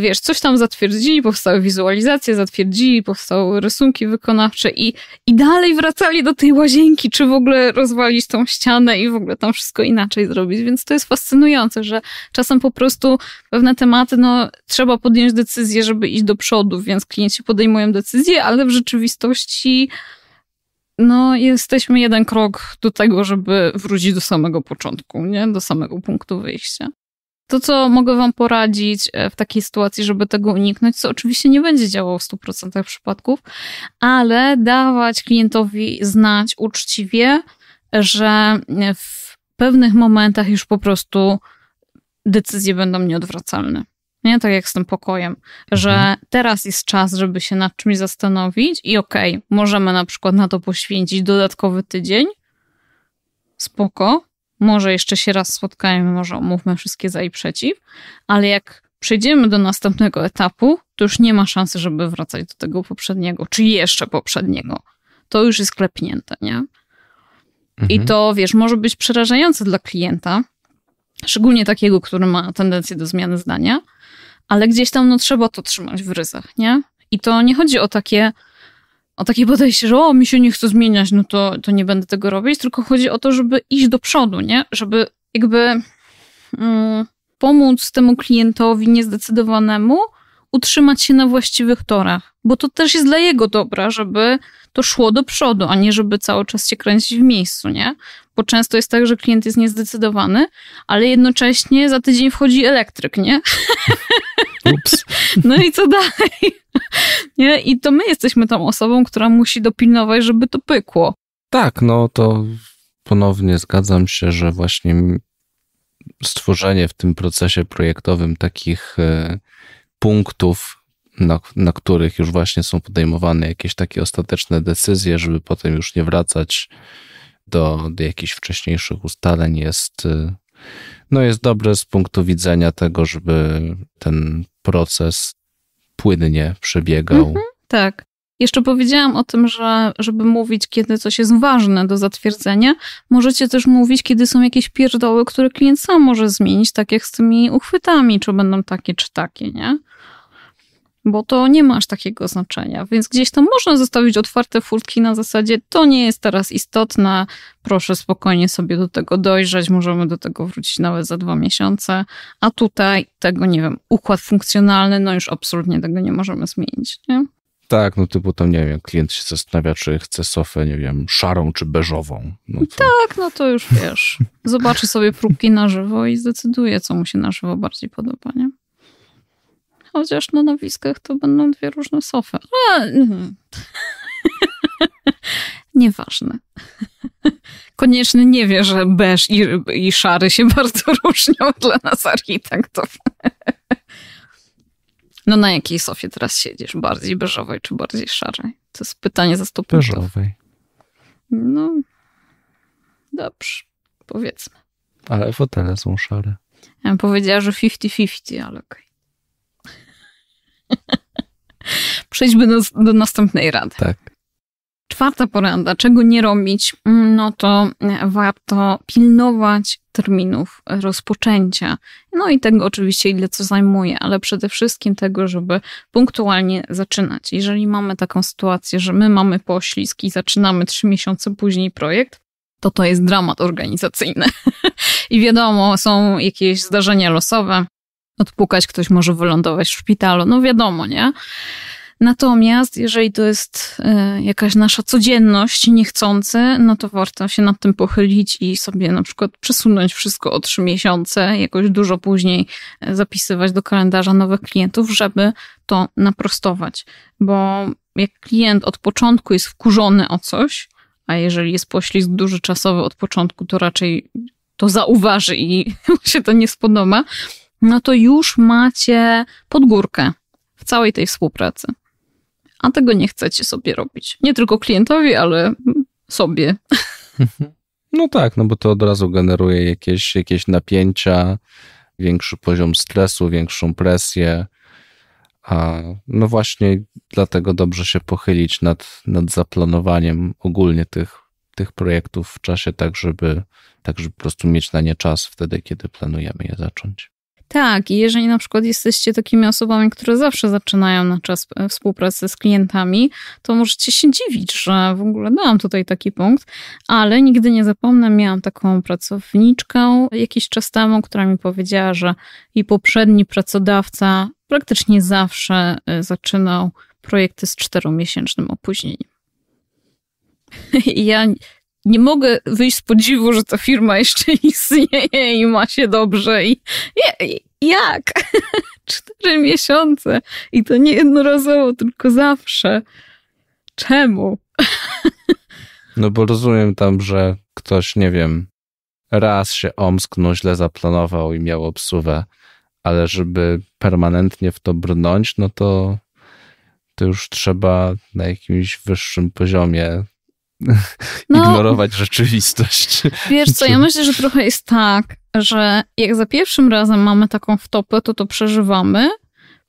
Speaker 1: wiesz, coś tam zatwierdzili, powstały wizualizacje, zatwierdzili, powstały rysunki wykonawcze i, i dalej wracali do tej łazienki, czy w ogóle rozwalić tą ścianę i w ogóle tam wszystko inaczej zrobić. Więc to jest fascynujące, że czasem po prostu pewne tematy, no trzeba podjąć decyzję, żeby iść do przodu, więc klienci podejmują decyzję, ale w rzeczywistości no jesteśmy jeden krok do tego, żeby wrócić do samego początku, nie? Do samego punktu wyjścia. To, co mogę Wam poradzić e, w takiej sytuacji, żeby tego uniknąć, co oczywiście nie będzie działało w 100% przypadków, ale dawać klientowi znać uczciwie, że e, w pewnych momentach już po prostu decyzje będą nieodwracalne. Nie tak jak z tym pokojem, że mhm. teraz jest czas, żeby się nad czymś zastanowić i okej, okay, możemy na przykład na to poświęcić dodatkowy tydzień. Spoko, może jeszcze się raz spotkajmy, może omówmy wszystkie za i przeciw, ale jak przejdziemy do następnego etapu, to już nie ma szansy, żeby wracać do tego poprzedniego, czy jeszcze poprzedniego. To już jest klepnięte, nie? I mhm. to, wiesz, może być przerażające dla klienta, szczególnie takiego, który ma tendencję do zmiany zdania, ale gdzieś tam no, trzeba to trzymać w ryzach, nie? I to nie chodzi o takie o takie podejście, że o, mi się nie chce zmieniać, no to, to nie będę tego robić, tylko chodzi o to, żeby iść do przodu, nie? Żeby jakby mm, pomóc temu klientowi niezdecydowanemu utrzymać się na właściwych torach, bo to też jest dla jego dobra, żeby to szło do przodu, a nie żeby cały czas się kręcić w miejscu, nie? Bo często jest tak, że klient jest niezdecydowany, ale jednocześnie za tydzień wchodzi elektryk, nie? Ups. No i co dalej? Nie? I to my jesteśmy tą osobą, która musi dopilnować, żeby to pykło.
Speaker 2: Tak, no to ponownie zgadzam się, że właśnie stworzenie w tym procesie projektowym takich e, punktów, na, na, których już właśnie są podejmowane jakieś takie ostateczne decyzje, żeby potem już nie wracać do, do jakichś wcześniejszych ustaleń, jest e, no jest dobre z punktu widzenia tego, żeby ten proces płynnie przebiegał. Mhm,
Speaker 1: tak. Jeszcze powiedziałam o tym, że żeby mówić, kiedy coś jest ważne do zatwierdzenia, możecie też mówić, kiedy są jakieś pierdoły, które klient sam może zmienić, tak jak z tymi uchwytami, czy będą takie, czy takie, nie? bo to nie ma aż takiego znaczenia. Więc gdzieś tam można zostawić otwarte furtki na zasadzie, to nie jest teraz istotne, proszę spokojnie sobie do tego dojrzeć, możemy do tego wrócić nawet za dwa miesiące, a tutaj tego, nie wiem, układ funkcjonalny, no już absolutnie tego nie możemy zmienić, nie?
Speaker 2: Tak, no typu tam, nie wiem, klient się zastanawia, czy chce sofę, nie wiem, szarą czy beżową. No to...
Speaker 1: Tak, no to już wiesz. Zobaczy sobie próbki na żywo i zdecyduje, co mu się na żywo bardziej podoba, nie? chociaż na nawiskach to będą dwie różne sofy. A, mhm. Nieważne. Koniecznie nie wie, że beż i, i szary się bardzo różnią dla nas architektów. No na jakiej sofie teraz siedzisz? Bardziej beżowej czy bardziej szarej? To jest pytanie za 100
Speaker 2: Beżowej.
Speaker 1: No, dobrze, powiedzmy.
Speaker 2: Ale fotele są szare.
Speaker 1: Ja bym powiedziała, że 50-50, ale okej. przejdźmy do, do następnej rady. Tak. Czwarta porada, czego nie robić, mm, no to warto pilnować terminów rozpoczęcia. No i tego oczywiście, ile co zajmuje, ale przede wszystkim tego, żeby punktualnie zaczynać. Jeżeli mamy taką sytuację, że my mamy poślizg i zaczynamy trzy miesiące później projekt, to to jest dramat organizacyjny. I wiadomo, są jakieś zdarzenia losowe, odpukać ktoś może wylądować w szpitalu, no wiadomo, nie? Natomiast jeżeli to jest e, jakaś nasza codzienność niechcący, no to warto się nad tym pochylić i sobie na przykład przesunąć wszystko o trzy miesiące, jakoś dużo później e, zapisywać do kalendarza nowych klientów, żeby to naprostować. Bo jak klient od początku jest wkurzony o coś, a jeżeli jest poślizg duży czasowy od początku, to raczej to zauważy i mu się to nie spodoba, no to już macie podgórkę w całej tej współpracy a tego nie chcecie sobie robić. Nie tylko klientowi, ale sobie.
Speaker 2: Mhm. No tak, no bo to od razu generuje jakieś, jakieś napięcia, większy poziom stresu, większą presję. A no właśnie dlatego dobrze się pochylić nad, nad zaplanowaniem ogólnie tych, tych projektów w czasie, tak żeby, tak żeby po prostu mieć na nie czas wtedy, kiedy planujemy je zacząć.
Speaker 1: Tak, i jeżeli na przykład jesteście takimi osobami, które zawsze zaczynają na czas e, współpracy z klientami, to możecie się dziwić, że w ogóle dałam tutaj taki punkt, ale nigdy nie zapomnę, miałam taką pracowniczkę jakiś czas temu, która mi powiedziała, że jej poprzedni pracodawca praktycznie zawsze e, zaczynał projekty z czteromiesięcznym opóźnieniem. I ja nie mogę wyjść z podziwu, że ta firma jeszcze istnieje i ma się dobrze. I, i jak? Cztery miesiące i to nie jednorazowo, tylko zawsze. Czemu?
Speaker 2: no bo rozumiem tam, że ktoś, nie wiem, raz się omsknął, źle zaplanował i miał obsuwę, ale żeby permanentnie w to brnąć, no to to już trzeba na jakimś wyższym poziomie no,
Speaker 1: ignorować
Speaker 2: rzeczywistość. Wiesz co, ja myślę,
Speaker 1: że trochę jest tak, że jak za pierwszym razem mamy taką wtopę, to to przeżywamy,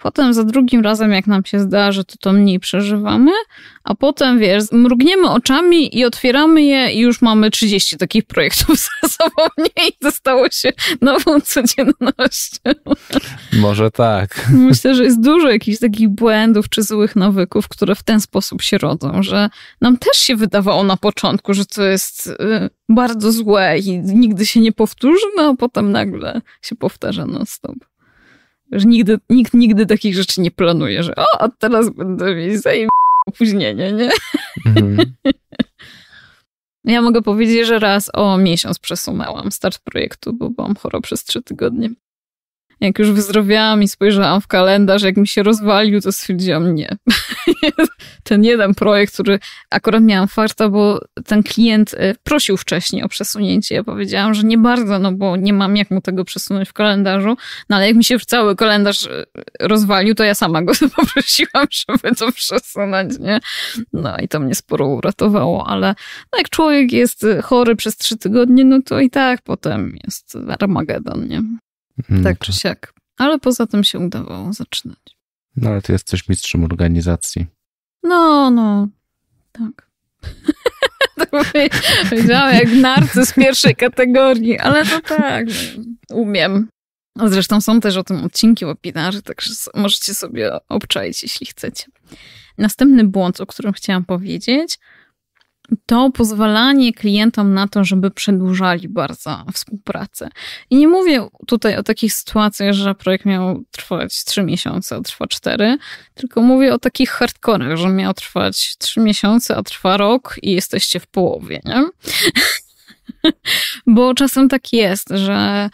Speaker 1: Potem za drugim razem, jak nam się zdarzy, to to mniej przeżywamy, a potem, wiesz, mrugniemy oczami i otwieramy je i już mamy 30 takich projektów za sobą i to stało się nową codziennością.
Speaker 2: Może tak. Myślę,
Speaker 1: że jest dużo jakichś takich błędów czy złych nawyków, które w ten sposób się rodzą, że nam też się wydawało na początku, że to jest y, bardzo złe i nigdy się nie powtórzy, no a potem nagle się powtarza non stop. Że nigdy, nikt nigdy takich rzeczy nie planuje, że o, a teraz będę mieć zajęcie opóźnienie, nie? Mhm. Ja mogę powiedzieć, że raz o miesiąc przesunęłam start projektu, bo byłam chora przez trzy tygodnie jak już wyzdrowiałam i spojrzałam w kalendarz, jak mi się rozwalił, to stwierdziłam nie. ten jeden projekt, który akurat miałam farta, bo ten klient y, prosił wcześniej o przesunięcie. Ja powiedziałam, że nie bardzo, no bo nie mam jak mu tego przesunąć w kalendarzu. No ale jak mi się cały kalendarz y, rozwalił, to ja sama go poprosiłam, żeby to przesunąć, nie? No i to mnie sporo uratowało, ale no jak człowiek jest y, chory przez trzy tygodnie, no to i tak potem jest Armagedon, nie? Mhm. tak czy siak. Ale poza tym się udawało zaczynać.
Speaker 2: No ale ty jesteś mistrzem organizacji.
Speaker 1: No, no, tak. tak powiedziałam jak z pierwszej kategorii, ale to tak, umiem. A zresztą są też o tym odcinki webinarzy, także możecie sobie obczaić, jeśli chcecie. Następny błąd, o którym chciałam powiedzieć, to pozwalanie klientom na to, żeby przedłużali bardzo współpracę. I nie mówię tutaj o takich sytuacjach, że projekt miał trwać 3 miesiące, a trwa 4, tylko mówię o takich hardkorach, że miał trwać 3 miesiące, a trwa rok i jesteście w połowie, nie? Bo czasem tak jest, że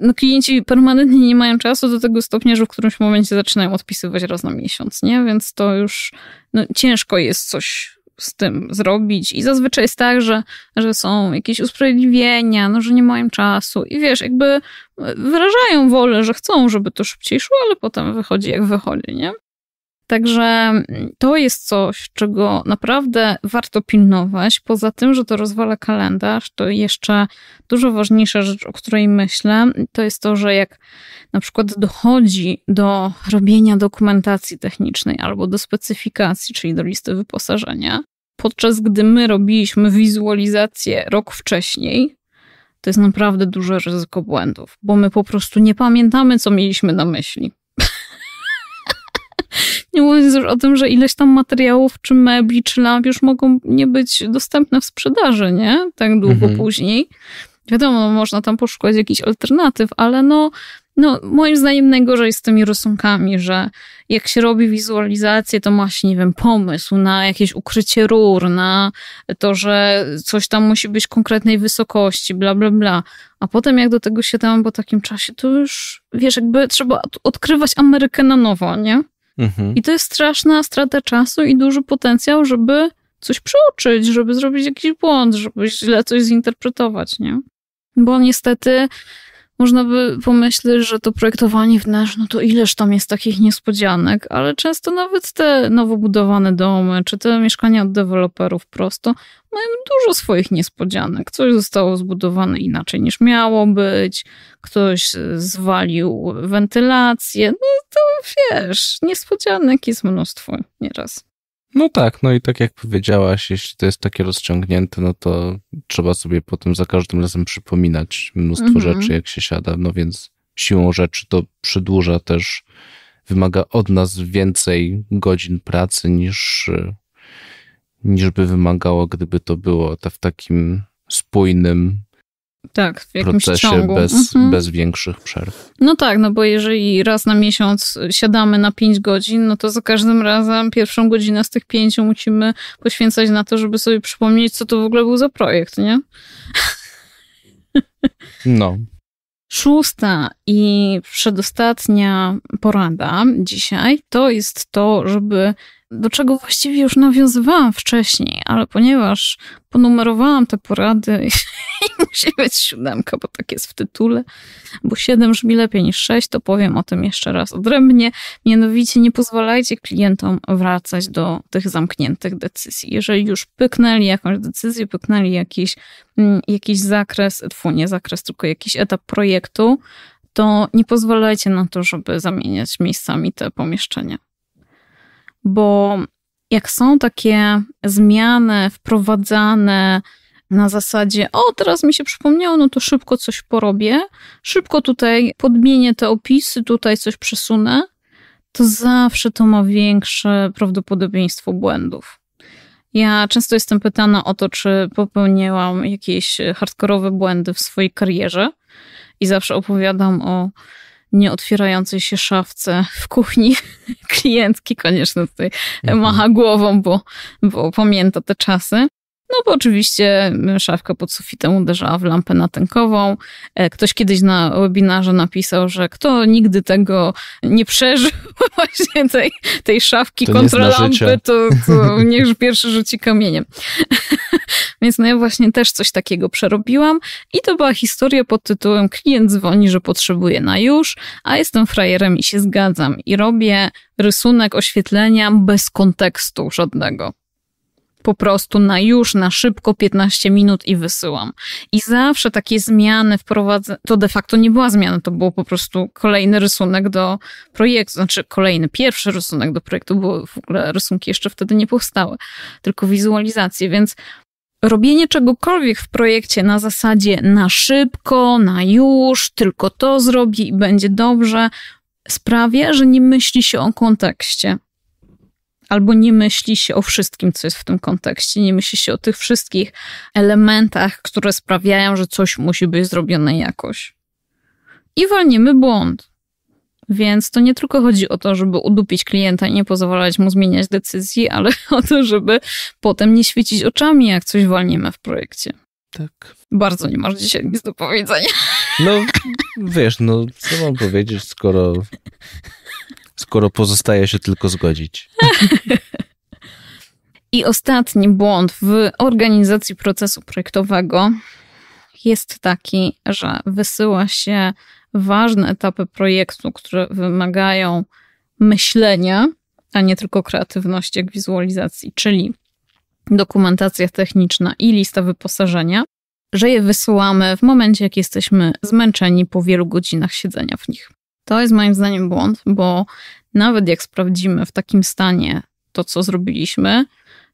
Speaker 1: no klienci permanentnie nie mają czasu do tego stopnia, że w którymś momencie zaczynają odpisywać raz na miesiąc, nie? Więc to już no, ciężko jest coś z tym zrobić. I zazwyczaj jest tak, że, że są jakieś usprawiedliwienia, no, że nie mają czasu. I wiesz, jakby wyrażają wolę, że chcą, żeby to szybciej szło, ale potem wychodzi jak wychodzi, nie? Także to jest coś, czego naprawdę warto pilnować. Poza tym, że to rozwala kalendarz, to jeszcze dużo ważniejsza rzecz, o której myślę, to jest to, że jak na przykład dochodzi do robienia dokumentacji technicznej albo do specyfikacji, czyli do listy wyposażenia, podczas gdy my robiliśmy wizualizację rok wcześniej, to jest naprawdę duże ryzyko błędów, bo my po prostu nie pamiętamy, co mieliśmy na myśli. Nie mówiąc już o tym, że ileś tam materiałów, czy mebli, czy lamp już mogą nie być dostępne w sprzedaży, nie? Tak długo mhm. później. Wiadomo, no, można tam poszukać jakichś alternatyw, ale no, no, moim zdaniem najgorzej z tymi rysunkami, że jak się robi wizualizację, to ma się, nie wiem, pomysł na jakieś ukrycie rur, na to, że coś tam musi być konkretnej wysokości, bla, bla, bla. A potem jak do tego siadałam po takim czasie, to już, wiesz, jakby trzeba odkrywać Amerykę na nowo, nie? Mhm. I to jest straszna strata czasu i duży potencjał, żeby coś przeoczyć, żeby zrobić jakiś błąd, żeby źle coś zinterpretować, nie? Bo niestety można by pomyśleć, że to projektowanie wnętrz, no to ileż tam jest takich niespodzianek, ale często nawet te nowo budowane domy, czy te mieszkania od deweloperów prosto, mają dużo swoich niespodzianek. Coś zostało zbudowane inaczej niż miało być, ktoś e, zwalił wentylację. No to wiesz, niespodzianek jest mnóstwo nieraz.
Speaker 2: No tak, no i tak jak powiedziałaś, jeśli to jest takie rozciągnięte, no to trzeba sobie potem za każdym razem przypominać mnóstwo mhm. rzeczy, jak się siada, no więc siłą rzeczy to przedłuża też, wymaga od nas więcej godzin pracy niż e, niż by wymagało, gdyby to było to w takim spójnym
Speaker 1: tak, w jakimś procesie ciągu. Bez, mhm. bez
Speaker 2: większych przerw.
Speaker 1: No tak, no bo jeżeli raz na miesiąc siadamy na 5 godzin, no to za każdym razem pierwszą godzinę z tych pięciu musimy poświęcać na to, żeby sobie przypomnieć, co to w ogóle był za projekt, nie? No. Szósta i przedostatnia porada dzisiaj to jest to, żeby do czego właściwie już nawiązywałam wcześniej, ale ponieważ ponumerowałam te porady i, musi być siódemka, bo tak jest w tytule, bo siedem brzmi lepiej niż sześć, to powiem o tym jeszcze raz odrębnie. Mianowicie nie pozwalajcie klientom wracać do tych zamkniętych decyzji. Jeżeli już pyknęli jakąś decyzję, pyknęli jakiś, mm, jakiś zakres, tfu, nie zakres, tylko jakiś etap projektu, to nie pozwalajcie na to, żeby zamieniać miejscami te pomieszczenia bo jak są takie zmiany wprowadzane na zasadzie, o teraz mi się przypomniało, no to szybko coś porobię, szybko tutaj podmienię te opisy, tutaj coś przesunę, to zawsze to ma większe prawdopodobieństwo błędów. Ja często jestem pytana o to, czy popełniłam jakieś hardkorowe błędy w swojej karierze i zawsze opowiadam o nieotwierającej się szafce w kuchni klientki koniecznie tutaj mhm. macha głową, bo, bo pamięta te czasy. No bo oczywiście e, szafka pod sufitem uderzała w lampę natenkową. E, ktoś kiedyś na webinarze napisał, że kto nigdy tego nie przeżył, właśnie tej, tej szafki to kontra lampy, to, to niech pierwszy rzuci kamieniem. Więc no ja właśnie też coś takiego przerobiłam i to była historia pod tytułem klient dzwoni, że potrzebuje na już, a jestem frajerem i się zgadzam i robię rysunek oświetlenia bez kontekstu żadnego po prostu na już, na szybko 15 minut i wysyłam. I zawsze takie zmiany wprowadzę, to de facto nie była zmiana, to było po prostu kolejny rysunek do projektu, znaczy kolejny, pierwszy rysunek do projektu, bo w ogóle rysunki jeszcze wtedy nie powstały, tylko wizualizacje, więc robienie czegokolwiek w projekcie na zasadzie na szybko, na już, tylko to zrobi i będzie dobrze, sprawia, że nie myśli się o kontekście albo nie myśli się o wszystkim, co jest w tym kontekście, nie myśli się o tych wszystkich elementach, które sprawiają, że coś musi być zrobione jakoś. I walniemy błąd. Więc to nie tylko chodzi o to, żeby udupić klienta i nie pozwalać mu zmieniać decyzji, ale o to, żeby potem nie świecić oczami, jak coś walniemy w projekcie. Tak. Bardzo nie masz dzisiaj nic do
Speaker 2: powiedzenia. No, wiesz, no, co mam powiedzieć, skoro skoro pozostaje się tylko zgodzić.
Speaker 1: I ostatni błąd w organizacji procesu projektowego jest taki, że wysyła się ważne etapy projektu, które wymagają myślenia, a nie tylko kreatywności jak wizualizacji, czyli dokumentacja techniczna i lista wyposażenia, że je wysyłamy w momencie, jak jesteśmy zmęczeni po wielu godzinach siedzenia w nich. To jest moim zdaniem błąd, bo nawet jak sprawdzimy w takim stanie to, co zrobiliśmy,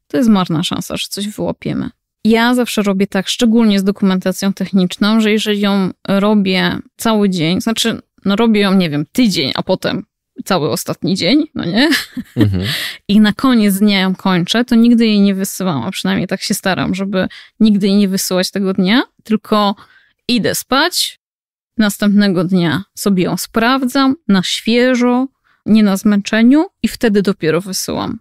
Speaker 1: to jest marna szansa, że coś wyłapiemy. Ja zawsze robię tak, szczególnie z dokumentacją techniczną, że jeżeli ją robię cały dzień, znaczy no robię ją, nie wiem, tydzień, a potem cały ostatni dzień, no nie? Mhm. I na koniec dnia ją kończę, to nigdy jej nie wysyłam, a przynajmniej tak się staram, żeby nigdy jej nie wysyłać tego dnia, tylko idę spać, Następnego dnia sobie ją sprawdzam na świeżo, nie na zmęczeniu i wtedy dopiero wysyłam.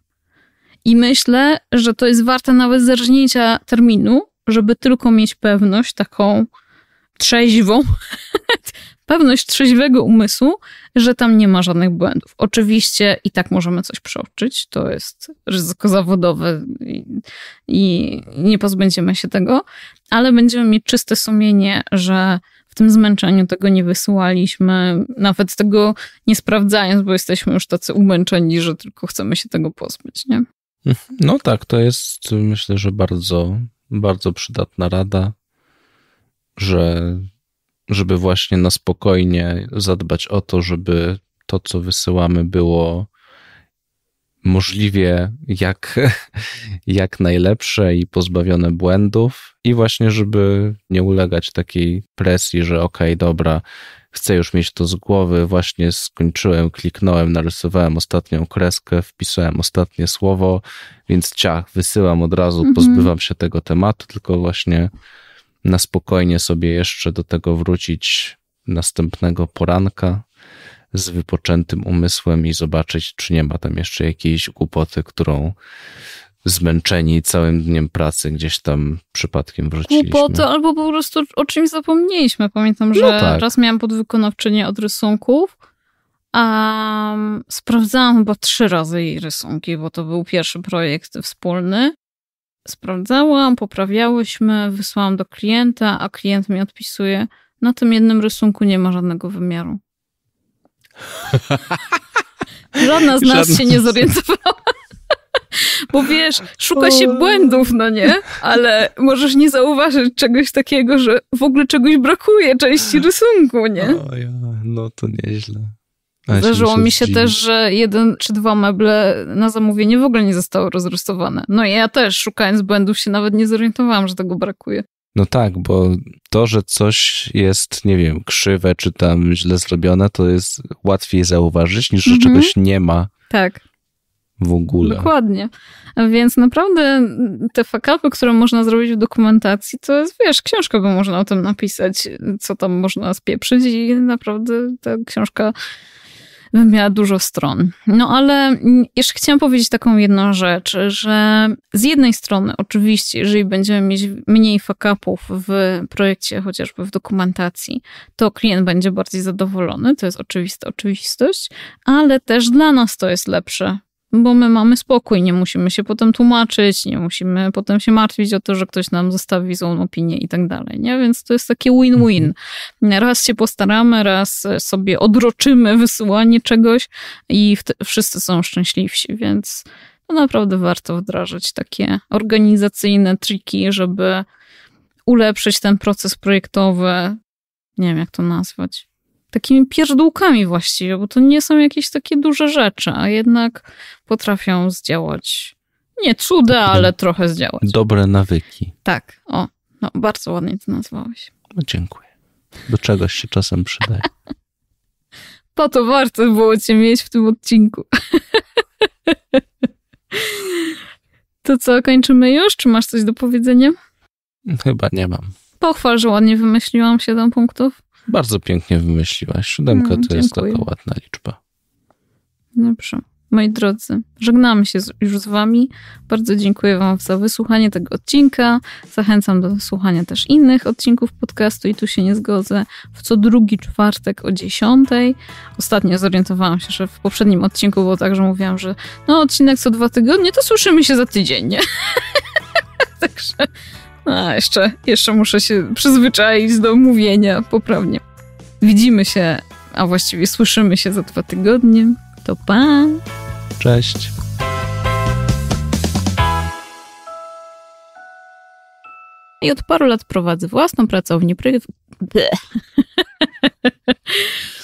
Speaker 1: I myślę, że to jest warte nawet zerżnięcia terminu, żeby tylko mieć pewność taką trzeźwą, pewność trzeźwego umysłu, że tam nie ma żadnych błędów. Oczywiście i tak możemy coś przeoczyć, to jest ryzyko zawodowe i, i nie pozbędziemy się tego, ale będziemy mieć czyste sumienie, że w tym zmęczeniu tego nie wysyłaliśmy, nawet tego nie sprawdzając, bo jesteśmy już tacy umęczeni, że tylko chcemy się tego pozbyć, nie?
Speaker 2: No tak, to jest myślę, że bardzo, bardzo przydatna rada, że żeby właśnie na spokojnie zadbać o to, żeby to, co wysyłamy, było możliwie jak, jak najlepsze i pozbawione błędów, i właśnie, żeby nie ulegać takiej presji, że okej, okay, dobra, chcę już mieć to z głowy, właśnie skończyłem, kliknąłem, narysowałem ostatnią kreskę, wpisałem ostatnie słowo, więc ciach, wysyłam od razu, mhm. pozbywam się tego tematu, tylko właśnie na spokojnie sobie jeszcze do tego wrócić następnego poranka z wypoczętym umysłem i zobaczyć, czy nie ma tam jeszcze jakiejś głupoty, którą zmęczeni całym dniem pracy gdzieś tam przypadkiem wrzuciliśmy. Głupoty
Speaker 1: albo po prostu o czymś zapomnieliśmy. Pamiętam, no że no tak. raz miałam podwykonawczynię od rysunków, a mm, sprawdzałam chyba trzy razy jej rysunki, bo to był pierwszy projekt wspólny. Sprawdzałam, poprawiałyśmy, wysłałam do klienta, a klient mi odpisuje, na tym jednym rysunku nie ma żadnego wymiaru. Żadna z nas Żadna się nie zorientowała. Bo wiesz, szuka się błędów, no nie? Ale możesz nie zauważyć czegoś takiego, że w ogóle czegoś brakuje części
Speaker 2: rysunku, nie? O ja, no to nieźle. Zdarzyło mi się też,
Speaker 1: że jeden czy dwa meble na zamówienie w ogóle nie zostały rozrysowane. No i ja też, szukając błędów, się nawet nie zorientowałam, że tego brakuje.
Speaker 2: No tak, bo to, że coś jest, nie wiem, krzywe czy tam źle zrobione, to jest łatwiej zauważyć niż, że mm-hmm. czegoś nie ma. Tak. W ogóle.
Speaker 1: Dokładnie. Więc naprawdę te fakapy, które można zrobić w dokumentacji, to jest, wiesz, książkę by można o tym napisać, co tam można spieprzyć i naprawdę ta książka bym miała dużo stron. No ale jeszcze chciałam powiedzieć taką jedną rzecz, że z jednej strony oczywiście, jeżeli będziemy mieć mniej fakapów w projekcie, chociażby w dokumentacji, to klient będzie bardziej zadowolony, to jest oczywista oczywistość, ale też dla nas to jest lepsze bo my mamy spokój, nie musimy się potem tłumaczyć, nie musimy potem się martwić o to, że ktoś nam zostawi złą opinię i tak dalej, nie? Więc to jest takie win-win. Mhm. Raz się postaramy, raz sobie odroczymy wysyłanie czegoś i wszyscy są szczęśliwsi, więc to naprawdę warto wdrażać takie organizacyjne triki, żeby ulepszyć ten proces projektowy. Nie wiem, jak to nazwać takimi pierdółkami właściwie, bo to nie są jakieś takie duże rzeczy, a jednak potrafią zdziałać. Nie cuda, ale trochę zdziałać.
Speaker 2: Dobre nawyki.
Speaker 1: Tak, o, no bardzo ładnie to nazwałeś.
Speaker 2: No dziękuję. Do czegoś się czasem przydaje.
Speaker 1: po to warto było cię mieć w tym odcinku. to co, kończymy już? Czy masz coś do powiedzenia? Chyba nie mam. Pochwal, że ładnie wymyśliłam 7 punktów.
Speaker 2: Bardzo pięknie wymyśliłaś. Siódemka mm, to jest taka ładna liczba.
Speaker 1: Dobrze. Moi drodzy, żegnamy się już z Wami. Bardzo dziękuję Wam za wysłuchanie tego odcinka. Zachęcam do słuchania też innych odcinków podcastu i tu się nie zgodzę. W co drugi czwartek o 10. Ostatnio zorientowałam się, że w poprzednim odcinku było tak, że mówiłam, że no odcinek co dwa tygodnie, to słyszymy się za tydzień, nie? Także a, jeszcze, jeszcze muszę się przyzwyczaić do mówienia poprawnie. Widzimy się, a właściwie słyszymy się za dwa tygodnie. To pa! Cześć! I od paru lat prowadzę własną pracownię pryw...